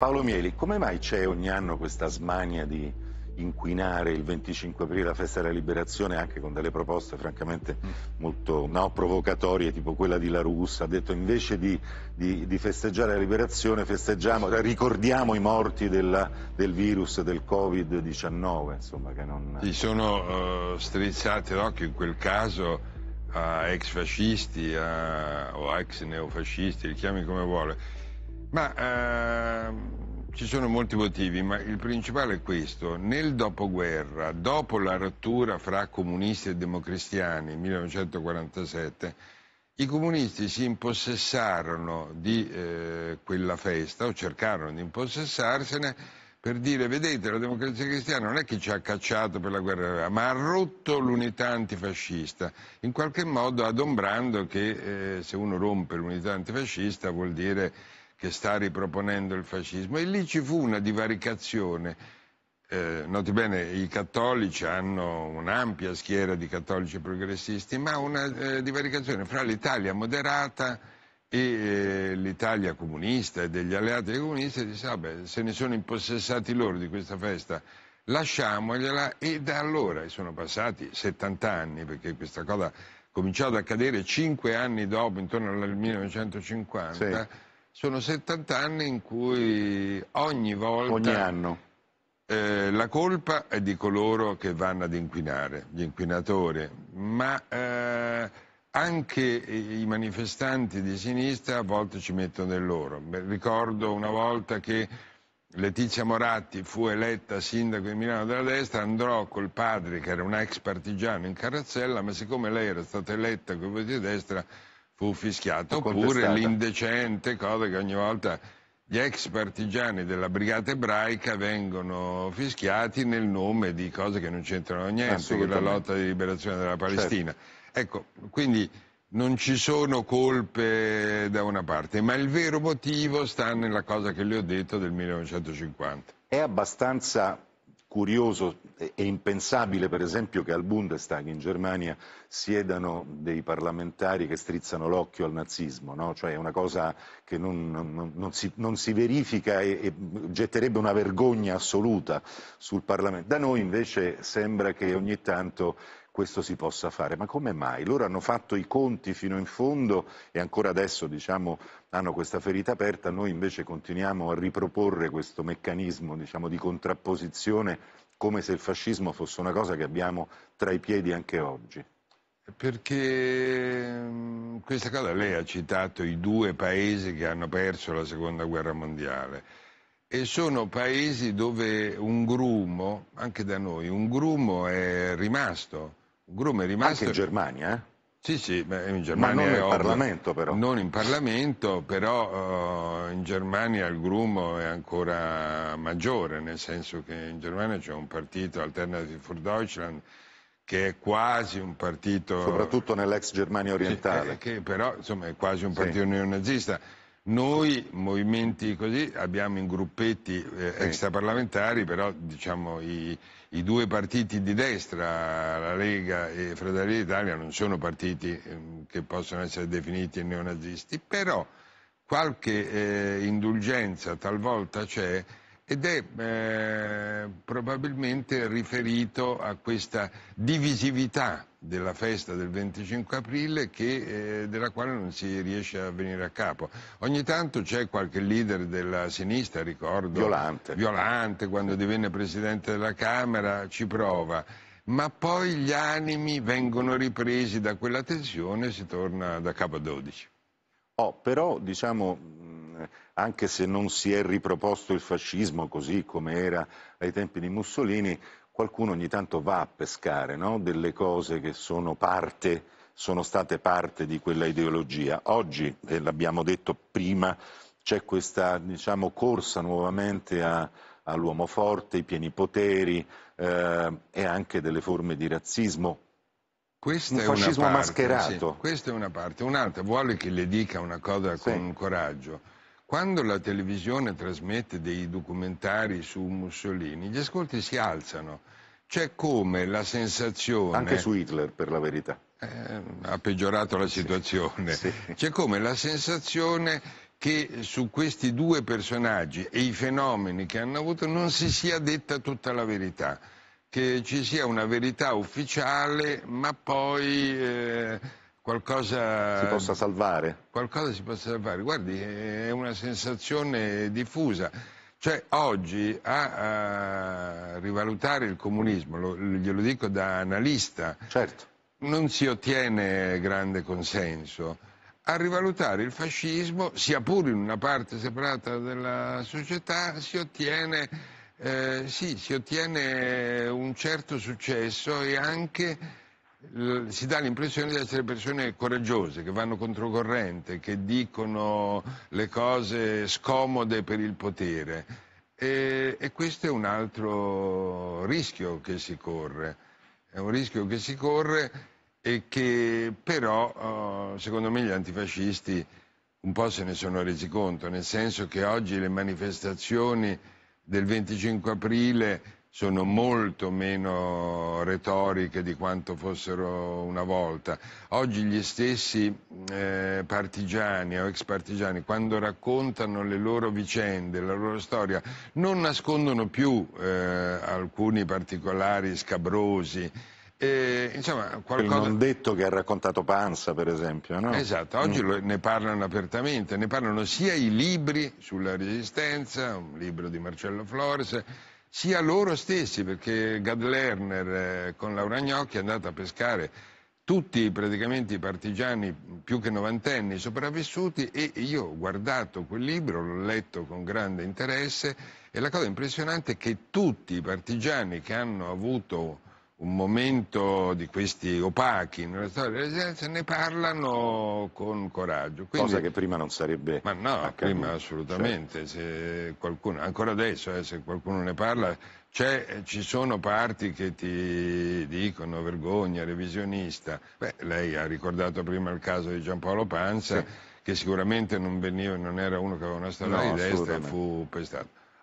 Paolo Mieli, come mai c'è ogni anno questa smania di inquinare il 25 aprile la festa della liberazione anche con delle proposte francamente mm. molto no, provocatorie tipo quella di La Russa, ha detto invece di, di, di, festeggiare la liberazione festeggiamo, ricordiamo i morti della, del virus del Covid-19 insomma che non... Gli sono uh, strizzate l'occhio in quel caso a ex fascisti a, o ex neofascisti, li chiami come vuole ma ehm, ci sono molti motivi, ma il principale è questo. Nel dopoguerra, dopo la rottura fra comunisti e democristiani, 1947, i comunisti si impossessarono di eh, quella festa, o cercarono di impossessarsene, per dire, vedete, la democrazia cristiana non è che ci ha cacciato per la guerra, ma ha rotto l'unità antifascista, in qualche modo adombrando che eh, se uno rompe l'unità antifascista vuol dire che sta riproponendo il fascismo. E lì ci fu una divaricazione. Eh, noti bene, i cattolici hanno un'ampia schiera di cattolici progressisti, ma una eh, divaricazione fra l'Italia moderata e eh, l'Italia comunista e degli alleati comunisti disse, vabbè, se ne sono impossessati loro di questa festa, lasciamogliela e da allora, e sono passati 70 anni, perché questa cosa cominciò ad accadere 5 anni dopo, intorno al 1950, sì sono 70 anni in cui ogni volta... Ogni anno. Eh, la colpa è di coloro che vanno ad inquinare, gli inquinatori, ma eh, anche i manifestanti di sinistra a volte ci mettono del loro. Ricordo una volta che Letizia Moratti fu eletta sindaco di Milano della destra, andrò col padre che era un ex partigiano in carrozzella, ma siccome lei era stata eletta con i voti di destra fu fischiato, oppure l'indecente cosa che ogni volta gli ex partigiani della brigata ebraica vengono fischiati nel nome di cose che non c'entrano niente, con la lotta di liberazione della certo. Palestina. Certo. Ecco, quindi non ci sono colpe da una parte, ma il vero motivo sta nella cosa che le ho detto del 1950. È abbastanza curioso e impensabile per esempio che al Bundestag in Germania siedano dei parlamentari che strizzano l'occhio al nazismo, no? cioè è una cosa che non, non, non, si, non si, verifica e, e, getterebbe una vergogna assoluta sul Parlamento. Da noi invece sembra che ogni tanto questo si possa fare. Ma come mai? Loro hanno fatto i conti fino in fondo e ancora adesso diciamo, hanno questa ferita aperta, noi invece continuiamo a riproporre questo meccanismo diciamo, di contrapposizione come se il fascismo fosse una cosa che abbiamo tra i piedi anche oggi. Perché mm, questa cosa lei ha citato i due paesi che hanno perso la seconda guerra mondiale e sono paesi dove un grumo, anche da noi, un grumo è rimasto. Grum è rimasto... Anche in Germania, eh? Sì, sì, in Germania. Ma non in ovvio. Parlamento però. Non in Parlamento, però uh, in Germania il grumo è ancora maggiore, nel senso che in Germania c'è un partito, Alternative for Deutschland, che è quasi un partito... Soprattutto nell'ex Germania orientale. Che, eh, che però insomma, è quasi un partito sì. neonazista. Noi, movimenti così, abbiamo in gruppetti eh, extraparlamentari, però diciamo, i, i, due partiti di destra, la Lega e Fratelli d'Italia, non sono partiti eh, che possono essere definiti neonazisti, però qualche eh, indulgenza talvolta c'è ed è eh, probabilmente riferito a questa divisività della festa del 25 aprile che, eh, della quale non si riesce a venire a capo. Ogni tanto c'è qualche leader della sinistra, ricordo, Violante, Violante quando divenne Presidente della Camera, ci prova ma poi gli animi vengono ripresi da quella tensione e si torna da capo a 12. Oh, però diciamo anche se non si è riproposto il fascismo così come era ai tempi di Mussolini, qualcuno ogni tanto va a pescare no? delle cose che sono parte, sono state parte di quella ideologia. Oggi, e l'abbiamo detto prima, c'è questa diciamo, corsa nuovamente a, all'uomo forte, ai pieni poteri eh, e anche delle forme di razzismo. Questa un fascismo parte, mascherato. Sì, questa è una parte. Un'altra, vuole che le dica una cosa sì. con coraggio. Quando la televisione trasmette dei documentari su Mussolini, gli ascolti si alzano. C'è come la sensazione... Anche su Hitler, per la verità. Eh, ha peggiorato la situazione. Sì, sì. C'è come la sensazione che su questi due personaggi e i fenomeni che hanno avuto non si sia detta tutta la verità, che ci sia una verità ufficiale, ma poi... Eh, qualcosa si possa salvare. Qualcosa si possa salvare. Guardi, è una sensazione diffusa. Cioè, oggi a, a rivalutare il comunismo, lo, glielo dico da analista, certo. non si ottiene grande consenso. A rivalutare il fascismo, sia pure in una parte separata della società, si ottiene, eh, sì, si ottiene un certo successo e anche si dà l'impressione di essere persone coraggiose, che vanno controcorrente, che dicono le cose scomode per il potere. E, e questo è un altro rischio che si corre, è un rischio che si corre e che però oh, secondo me gli antifascisti un po' se ne sono resi conto, nel senso che oggi le manifestazioni del 25 aprile sono molto meno retoriche di quanto fossero una volta. Oggi gli stessi eh, partigiani o ex partigiani, quando raccontano le loro vicende, la loro storia, non nascondono più eh, alcuni particolari scabrosi. E, insomma, qualcosa... Il non detto che ha raccontato Panza, per esempio. No? Esatto, oggi mm. ne parlano apertamente, ne parlano sia i libri sulla resistenza, un libro di Marcello Flores, sia loro stessi, perché Gad Lerner eh, con Laura Gnocchi è andata a pescare tutti praticamente i partigiani più che novantenni sopravvissuti e io ho guardato quel libro, l'ho letto con grande interesse e la cosa impressionante è che tutti i partigiani che hanno avuto un momento di questi opachi nella storia della residenza, ne parlano con coraggio. Quindi, Cosa che prima non sarebbe Ma no, accaduto. prima certo. assolutamente. Cioè. Qualcuno, ancora adesso, eh, se qualcuno ne parla, eh, ci sono parti che ti dicono vergogna, revisionista. Beh, lei ha ricordato prima il caso di Giampaolo Panza, sì. che sicuramente non, veniva, non, era uno che aveva una storia no, di destra e fu pestato.